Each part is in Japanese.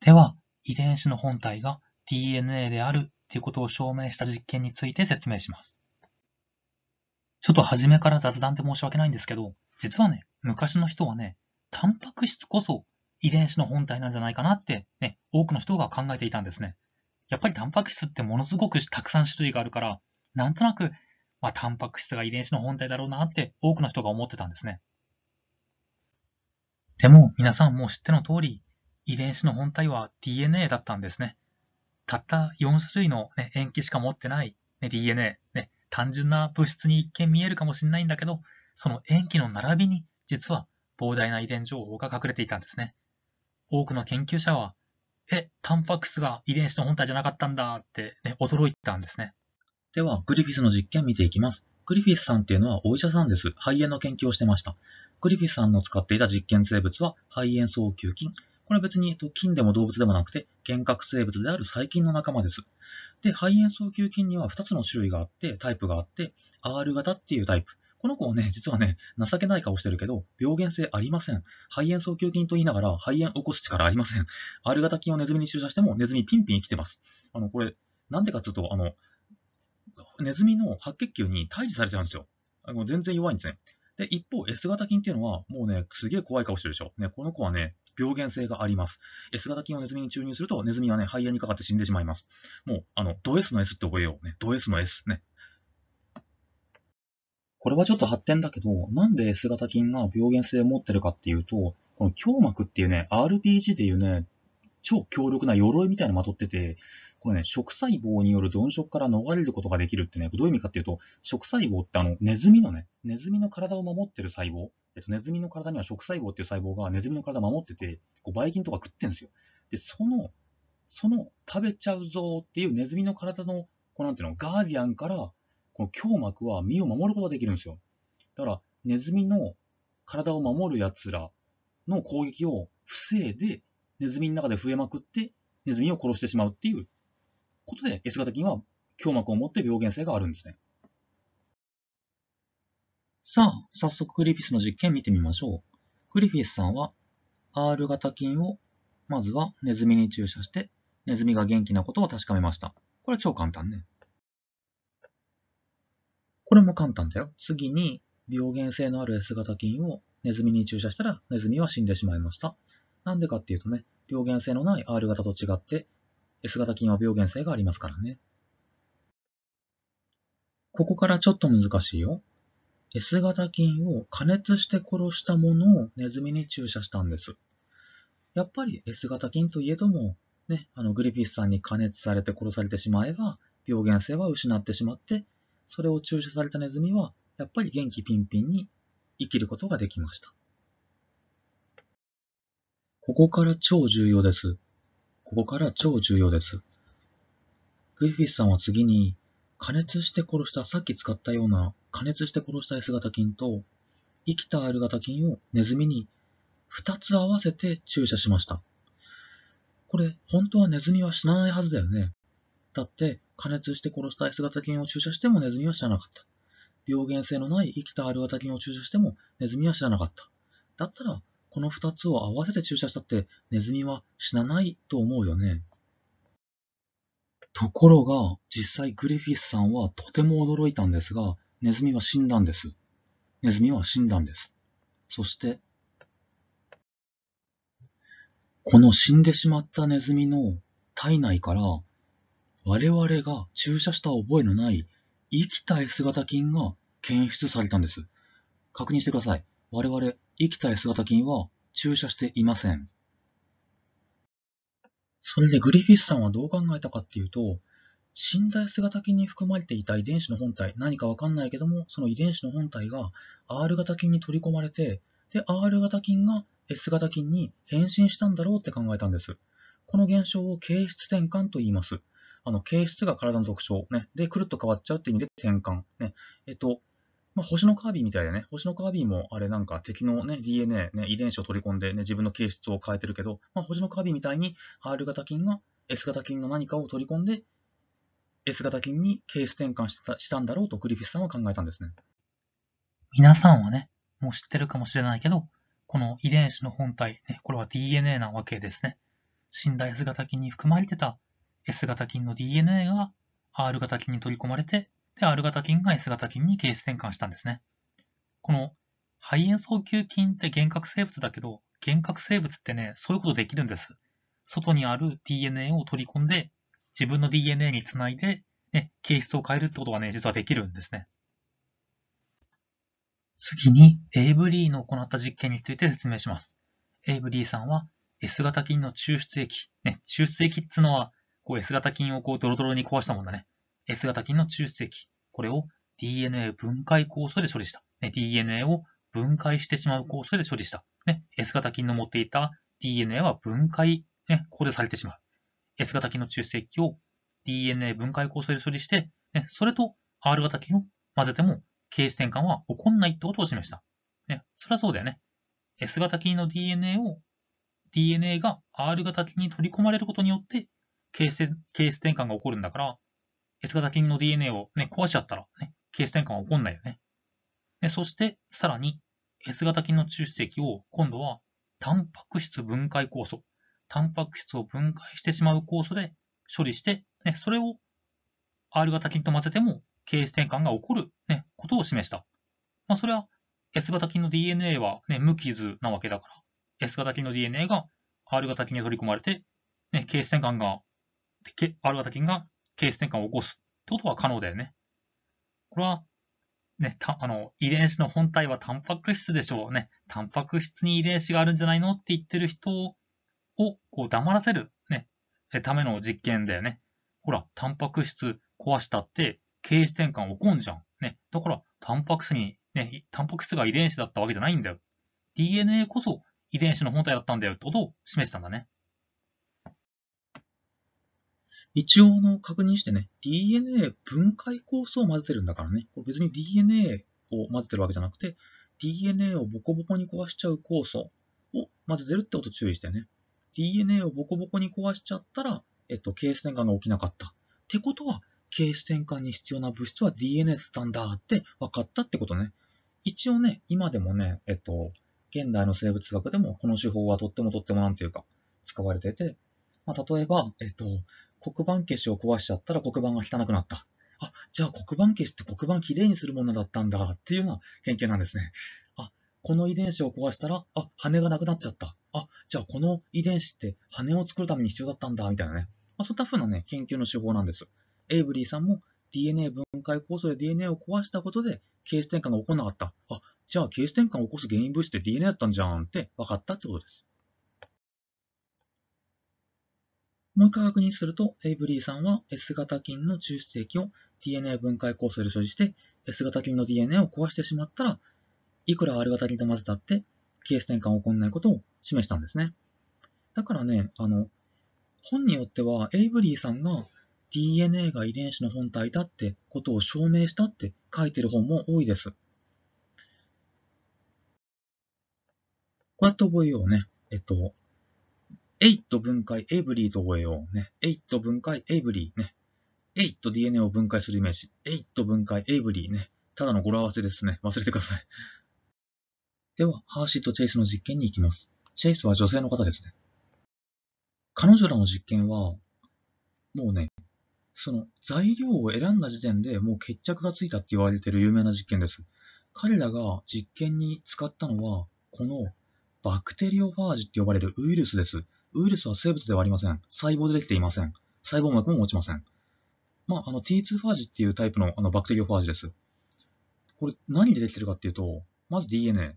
では、遺伝子の本体が DNA であるということを証明した実験について説明します。ちょっと初めから雑談で申し訳ないんですけど、実はね、昔の人はね、タンパク質こそ遺伝子の本体なんじゃないかなってね、多くの人が考えていたんですね。やっぱりタンパク質ってものすごくたくさん種類があるから、なんとなく、まあ、タンパク質が遺伝子の本体だろうなって多くの人が思ってたんですね。でも、皆さんもう知っての通り、遺伝子の本体は DNA だったんですね。たった4種類の、ね、塩基しか持ってない、ね、DNA、ね、単純な物質に一見見えるかもしれないんだけど、その塩基の並びに実は膨大な遺伝情報が隠れていたんですね。多くの研究者は、え、タンパク質が遺伝子の本体じゃなかったんだって、ね、驚いたんですね。では、グリフィスの実験見ていきます。グリフィスさんっていうのはお医者さんです。肺炎の研究をしてました。グリフィスさんの使っていた実験生物は肺炎送球菌、これは別に、えっと、菌でも動物でもなくて、幻覚生物である細菌の仲間です。で、肺炎送球菌には2つの種類があって、タイプがあって、R 型っていうタイプ。この子ね、実はね、情けない顔してるけど、病原性ありません。肺炎送球菌と言いながら、肺炎起こす力ありません。R 型菌をネズミに注射しても、ネズミピンピン生きてます。あの、これ、なんでかっていうと、あの、ネズミの白血球に退治されちゃうんですよ。あの全然弱いんですね。で、一方、S 型菌っていうのは、もうね、すげえ怖い顔してるでしょ。ね、この子はね、病原性があります。S 型菌をネズミに注入すると、ネズミはね、肺炎にかかって死んでしまいます。もう、あの、ド S の S って覚えよう。ね、ド S の S。ね。これはちょっと発展だけど、なんで S 型菌が病原性を持ってるかっていうと、この胸膜っていうね、RPG でいうね、超強力な鎧みたいなのまとってて、これね、食細胞による鈍食から逃れることができるってね、どういう意味かっていうと、食細胞ってあの、ネズミのね、ネズミの体を守ってる細胞えっと、ネズミの体には食細胞っていう細胞がネズミの体を守ってて、こうバイ菌とか食ってるんですよ。で、その、その食べちゃうぞっていうネズミの体の、こうなんていうの、ガーディアンから、この胸膜は身を守ることができるんですよ。だから、ネズミの体を守る奴らの攻撃を防いで、ネズミの中で増えまくって、ネズミを殺してしまうっていうことで、S 型菌は胸膜を持って病原性があるんですね。さあ、早速グリフィスの実験見てみましょう。グリフィスさんは R 型菌をまずはネズミに注射して、ネズミが元気なことを確かめました。これ超簡単ね。これも簡単だよ。次に、病原性のある S 型菌をネズミに注射したら、ネズミは死んでしまいました。なんでかっていうとね、病原性のない R 型と違って、S 型菌は病原性がありますからね。ここからちょっと難しいよ。S 型菌を加熱して殺したものをネズミに注射したんです。やっぱり S 型菌といえども、ね、あのグリフィスさんに加熱されて殺されてしまえば、病原性は失ってしまって、それを注射されたネズミは、やっぱり元気ピンピンに生きることができました。ここから超重要です。ここから超重要です。グリフィスさんは次に、加熱して殺した、さっき使ったような加熱して殺した S 型菌と、生きた R 型菌をネズミに2つ合わせて注射しました。これ、本当はネズミは死なないはずだよね。だって、加熱して殺した S 型菌を注射してもネズミは死ななかった。病原性のない生きた R 型菌を注射してもネズミは死ななかった。だったら、この2つを合わせて注射したってネズミは死なないと思うよね。ところが、実際グリフィスさんはとても驚いたんですが、ネズミは死んだんです。ネズミは死んだんです。そして、この死んでしまったネズミの体内から、我々が注射した覚えのない生きた S 型菌が検出されたんです。確認してください。我々、生きた S 型菌は注射していません。それでグリフィスさんはどう考えたかっていうと、だ S 姿菌に含まれていた遺伝子の本体、何かわかんないけども、その遺伝子の本体が R 型菌に取り込まれて、で、R 型菌が S 型菌に変身したんだろうって考えたんです。この現象を形質転換と言います。あの、形質が体の特徴、ね、で、くるっと変わっちゃうって意味で転換。ね、えっと、まあ、星のカービィみたいだね。星のカービィも、あれなんか敵のね、DNA、ね、遺伝子を取り込んで、ね、自分の形質を変えてるけど、まあ、星のカービィみたいに R 型菌が S 型菌の何かを取り込んで、S 型菌にケース転換したしたんだろうとグリフィスさんは考えたんですね。皆さんはね、もう知ってるかもしれないけど、この遺伝子の本体、ね、これは DNA なわけですね。死んだ S 型菌に含まれてた S 型菌の DNA が R 型菌に取り込まれてで、R 型菌が S 型菌に形質転換したんですね。この肺炎送球菌って幻覚生物だけど、幻覚生物ってね、そういうことできるんです。外にある DNA を取り込んで、自分の DNA につないで、ね、形質を変えるってことがね、実はできるんですね。次に、エイブリーの行った実験について説明します。エイブリーさんは、S 型菌の抽出液、ね、抽出液っていうのは、こう S 型菌をこうドロドロに壊したもんだね。S 型菌の抽出液、これを DNA 分解酵素で処理した。ね、DNA を分解してしまう酵素で処理した。ね、S 型菌の持っていた DNA は分解、ね、ここでされてしまう。S 型菌の抽出液を DNA 分解酵素で処理して、ね、それと R 型菌を混ぜても形質転換は起こんないってことを示した。ね、そりゃそうだよね。S 型菌の DNA を DNA が R 型菌に取り込まれることによって、ケース転換が起こるんだから、S 型菌の DNA を、ね、壊しちゃったら、ね、ケース転換が起こんないよね。でそして、さらに、S 型菌の抽出液を、今度は、タンパク質分解酵素。タンパク質を分解してしまう酵素で処理して、ね、それを R 型菌と混ぜても、ケース転換が起こる、ね、ことを示した。まあ、それは、S 型菌の DNA は、ね、無傷なわけだから、S 型菌の DNA が R 型菌に取り込まれて、ね、ケース転換が、R 型菌がケース転換を起こすってことは可能だよね。これは、ね、た、あの、遺伝子の本体はタンパク質でしょうね。タンパク質に遺伝子があるんじゃないのって言ってる人を、こう黙らせる、ね、ための実験だよね。ほら、タンパク質壊したって、ース転換起こんじゃん。ね。だから、タンパク質に、ね、タンパク質が遺伝子だったわけじゃないんだよ。DNA こそ遺伝子の本体だったんだよってことを示したんだね。一応の確認してね、DNA 分解酵素を混ぜてるんだからね、これ別に DNA を混ぜてるわけじゃなくて、DNA をボコボコに壊しちゃう酵素を混ぜてるってこと注意してね。DNA をボコボコに壊しちゃったら、えっと、ケース転換が起きなかった。ってことは、ケース転換に必要な物質は DNA ンんだって分かったってことね。一応ね、今でもね、えっと、現代の生物学でもこの手法はとってもとってもなんていうか、使われてて、まあ、例えば、えっと、黒板消しを壊しちゃったら黒板が汚くなった。あ、じゃあ黒板消しって黒板きれいにするものだったんだっていうような研究なんですね。あ、この遺伝子を壊したら、あ、羽がなくなっちゃった。あ、じゃあこの遺伝子って羽を作るために必要だったんだ、みたいなね。まあ、そんな風なね、研究の手法なんです。エイブリーさんも DNA 分解酵素で DNA を壊したことでケース転換が起こらなかった。あ、じゃあケース転換を起こす原因物質って DNA だったんじゃんって分かったってことです。もう一回確認すると、エイブリーさんは S 型菌の抽出液を DNA 分解酵素で処理して、S 型菌の DNA を壊してしまったら、いくら R 型菌と混ぜたって、ケース転換を起こらないことを示したんですね。だからね、あの、本によっては、エイブリーさんが DNA が遺伝子の本体だってことを証明したって書いてる本も多いです。こうやって覚えようね。えっと、8分解エブリーと覚えよう。ね。8分解エブリー。ね。8 DNA を分解するイメージ。8分解エブリーね。ただの語呂合わせですね。忘れてください。では、ハーシーとチェイスの実験に行きます。チェイスは女性の方ですね。彼女らの実験は、もうね、その材料を選んだ時点でもう決着がついたって言われてる有名な実験です。彼らが実験に使ったのは、このバクテリオファージって呼ばれるウイルスです。ウイルスは生物ではありません。細胞でできていません。細胞膜も持ちません。まあ、あの T2 ファージっていうタイプのあのバクテリオファージです。これ何でできてるかっていうと、まず DNA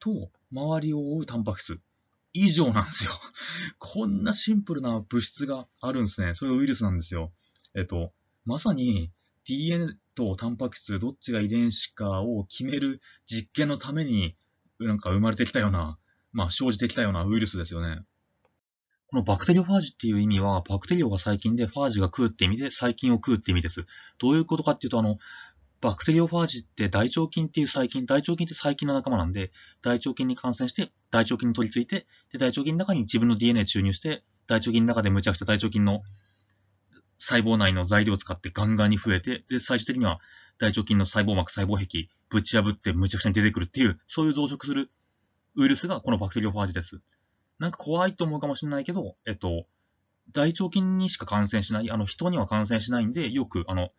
と周りを覆うタンパク質以上なんですよ。こんなシンプルな物質があるんですね。それがウイルスなんですよ。えっと、まさに DNA とタンパク質どっちが遺伝子かを決める実験のためになんか生まれてきたような、まあ生じてきたようなウイルスですよね。このバクテリオファージっていう意味は、バクテリオが細菌で、ファージが食うって意味で、細菌を食うって意味です。どういうことかっていうと、あの、バクテリオファージって大腸菌っていう細菌、大腸菌って細菌の仲間なんで、大腸菌に感染して、大腸菌に取り付いて、で大腸菌の中に自分の DNA 注入して、大腸菌の中でむちゃくちゃ大腸菌の細胞内の材料を使ってガンガンに増えて、で、最終的には大腸菌の細胞膜、細胞壁、ぶち破ってむちゃくちゃに出てくるっていう、そういう増殖するウイルスがこのバクテリオファージです。なんか怖いと思うかもしれないけど、えっと、大腸菌にしか感染しない、あの、人には感染しないんで、よく、あの、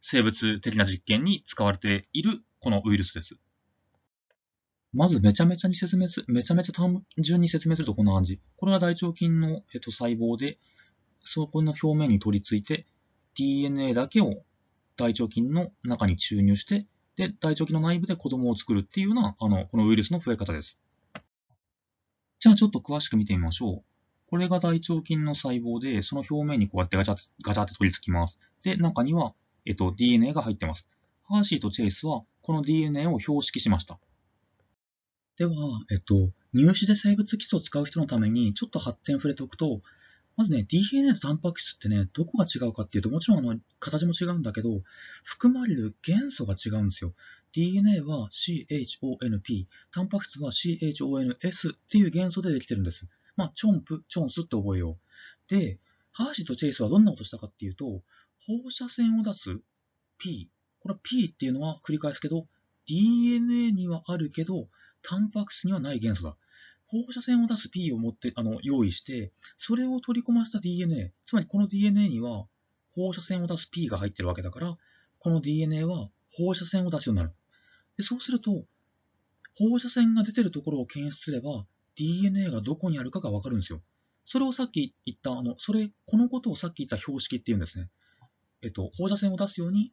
生物的な実験に使われている、このウイルスです。まず、めちゃめちゃに説明す、めちゃめちゃ単純に説明するとこんな感じ。これが大腸菌の、えっと、細胞で、そこの表面に取り付いて、DNA だけを大腸菌の中に注入して、で、大腸菌の内部で子供を作るっていうような、あの、このウイルスの増え方です。じゃあちょっと詳しく見てみましょう。これが大腸菌の細胞で、その表面にこうやってガチャガチャって取り付きます。で、中には、えっと、DNA が入ってます。ハーシーとチェイスは、この DNA を標識しました。では、えっと、入試で生物基礎を使う人のために、ちょっと発展触れておくと、まずね、DNA とタンパク質ってね、どこが違うかっていうと、もちろんあの形も違うんだけど、含まれる元素が違うんですよ。DNA は CHONP、タンパク質は CHONS っていう元素でできてるんです。まあ、チョンプ、チョンスって覚えよう。で、ハーシーとチェイスはどんなことしたかっていうと、放射線を出す P、この P っていうのは繰り返すけど、DNA にはあるけど、タンパク質にはない元素だ。放射線を出す P を持ってあの用意して、それを取り込ませた DNA、つまりこの DNA には放射線を出す P が入ってるわけだから、この DNA は放射線を出すようになる。でそうすると、放射線が出てるところを検出すれば、DNA がどこにあるかがわかるんですよ。それをさっき言った、あの、それ、このことをさっき言った標識っていうんですね。えっと、放射線を出すように、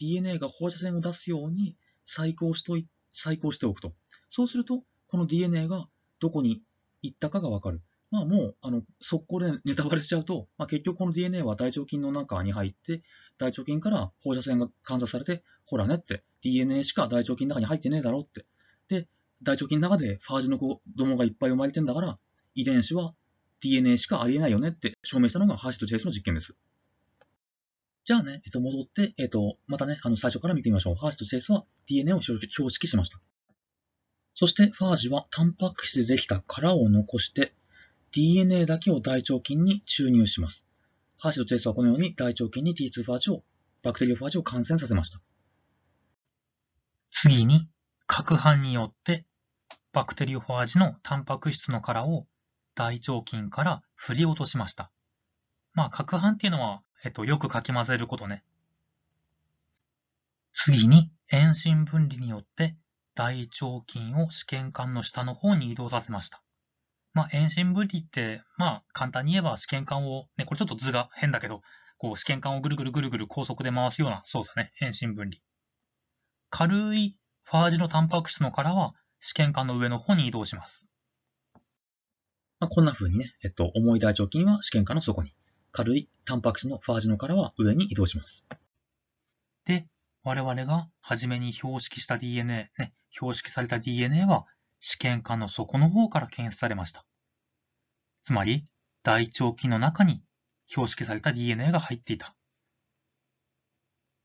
DNA が放射線を出すように細工しとい、細工しておくと。そうすると、この DNA がどこに行ったかがわかる。まあもう、あの、速攻でネタバレしちゃうと、まあ、結局この DNA は大腸菌の中に入って、大腸菌から放射線が観察されて、ほらねって、DNA しか大腸菌の中に入ってねえだろって。で、大腸菌の中でファージの子供がいっぱい生まれてんだから、遺伝子は DNA しかありえないよねって証明したのがハーシとチェイスの実験です。じゃあね、えっと、戻って、えっと、またね、あの、最初から見てみましょう。ハーシとチェイスは DNA を標識しました。そしてファージはタンパク質でできた殻を残して DNA だけを大腸菌に注入します。ファージとチェイスはこのように大腸菌に T2 ファージを、バクテリオファージを感染させました。次に、攪拌によってバクテリオファージのタンパク質の殻を大腸菌から振り落としました。まあ、攪拌っていうのは、えっと、よくかき混ぜることね。次に、遠心分離によって大腸菌を試験管の下の方に移動させました。まあ、遠心分離って、まあ、簡単に言えば試験管を、ね、これちょっと図が変だけど、こう、試験管をぐるぐるぐるぐる高速で回すような操作ね、遠心分離。軽いファージのタンパク質の殻は試験管の上の方に移動します。まあ、こんな風にね、えっと、重い大腸菌は試験管の底に、軽いタンパク質のファージの殻は上に移動します。で、我々が初めに標識した DNA、ね、標識された DNA は試験管の底の方から検出されました。つまり、大腸菌の中に標識された DNA が入っていた。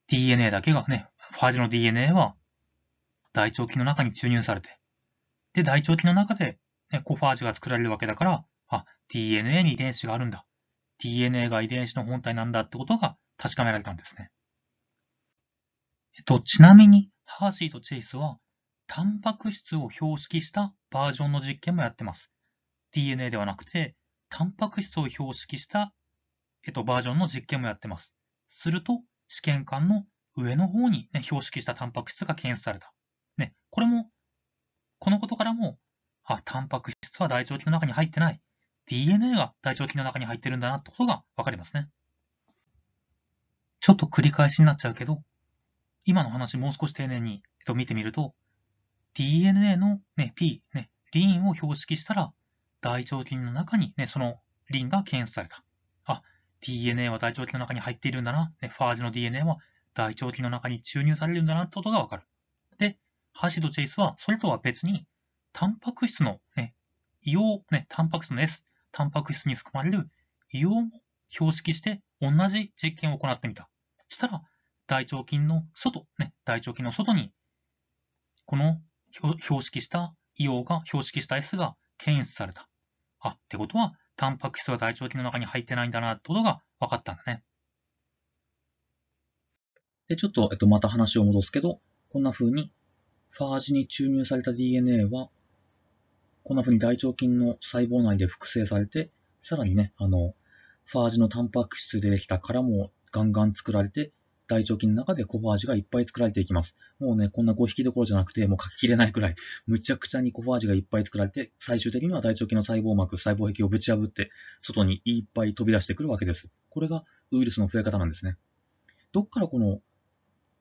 DNA だけがね、ファージの DNA は大腸菌の中に注入されて、で、大腸菌の中で、ね、コファージが作られるわけだから、あ、DNA に遺伝子があるんだ。DNA が遺伝子の本体なんだってことが確かめられたんですね。えっと、ちなみに、ハーシーとチェイスはタンパク質を標識したバージョンの実験もやってます。DNA ではなくて、タンパク質を標識した、えっと、バージョンの実験もやってます。すると、試験管の上の方に、ね、標識したタンパク質が検出された。ね、これも、このことからも、あ、タンパク質は大腸菌の中に入ってない。DNA が大腸菌の中に入ってるんだなってことがわかりますね。ちょっと繰り返しになっちゃうけど、今の話もう少し丁寧に、えっと、見てみると、DNA の、ね、P、ね、リンを標識したら、大腸菌の中に、ね、そのリンが検出された。あ、DNA は大腸菌の中に入っているんだな。ね、ファージの DNA は大腸菌の中に注入されるんだなってことがわかる。で、ハシドチェイスは、それとは別に、タンパク質の、ね、硫黄、ね、タンパク質の S、タンパク質に含まれる硫黄も標識して同じ実験を行ってみた。したら、大腸菌の外、ね、大腸菌の外に、この標識した硫黄が標識した S が検出された。あ、ってことは、タンパク質は大腸菌の中に入ってないんだなってことが分かったんだね。で、ちょっと、えっと、また話を戻すけど、こんな風に、ファージに注入された DNA は、こんな風に大腸菌の細胞内で複製されて、さらにね、あの、ファージのタンパク質でできた殻もガンガン作られて、大腸菌の中でコファージがいっぱい作られていきます。もうね、こんな5匹どころじゃなくて、もう書ききれないくらい、むちゃくちゃにコファージがいっぱい作られて、最終的には大腸菌の細胞膜、細胞壁をぶち破って、外にいっぱい飛び出してくるわけです。これがウイルスの増え方なんですね。どっからこの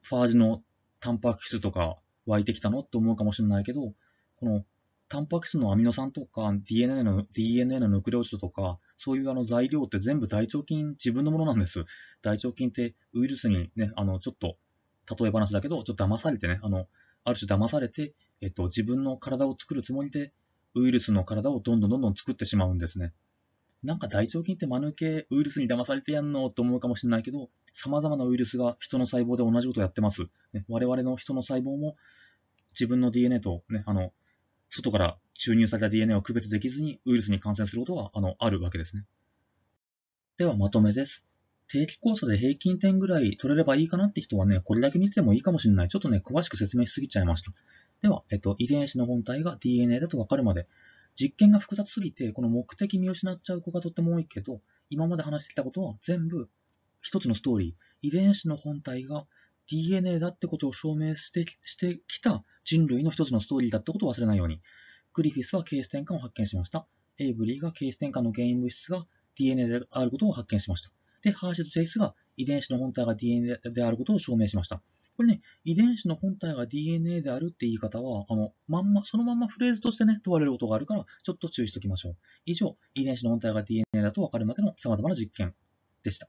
ファージのタンパク質とか湧いてきたのって思うかもしれないけど、このタンパク質のアミノ酸とか DNA の DNA のヌクレオチドとかそういうあの材料って全部大腸菌自分のものなんです。大腸菌ってウイルスにね、あの、ちょっと、例え話だけど、ちょっと騙されてね、あの、ある種騙されて、えっと、自分の体を作るつもりで、ウイルスの体をどんどんどんどん作ってしまうんですね。なんか大腸菌って間抜け、ウイルスに騙されてやんのと思うかもしれないけど、様々なウイルスが人の細胞で同じことやってます。ね、我々の人の細胞も自分の DNA とね、あの、外から注入された DNA を区別できずにウイルスに感染することはあのあるわけですね。ではまとめです。定期交差で平均点ぐらい取れればいいかなって人はね、これだけ見てもいいかもしれない。ちょっとね、詳しく説明しすぎちゃいました。では、えっと、遺伝子の本体が DNA だとわかるまで、実験が複雑すぎて、この目的見失っちゃう子がとっても多いけど、今まで話してきたことは全部一つのストーリー。遺伝子の本体が DNA だってことを証明してしてきた人類の一つのストーリーだってことを忘れないように。グリフィスはケース転換を発見しました。エイブリーがケース転換の原因物質が DNA であることを発見しました。で、ハーシェとチェイスが遺伝子の本体が DNA であることを証明しました。これね、遺伝子の本体が DNA であるって言い方は、あの、まんま、そのまんまフレーズとしてね、問われることがあるから、ちょっと注意しておきましょう。以上、遺伝子の本体が DNA だとわかるまでの様々な実験でした。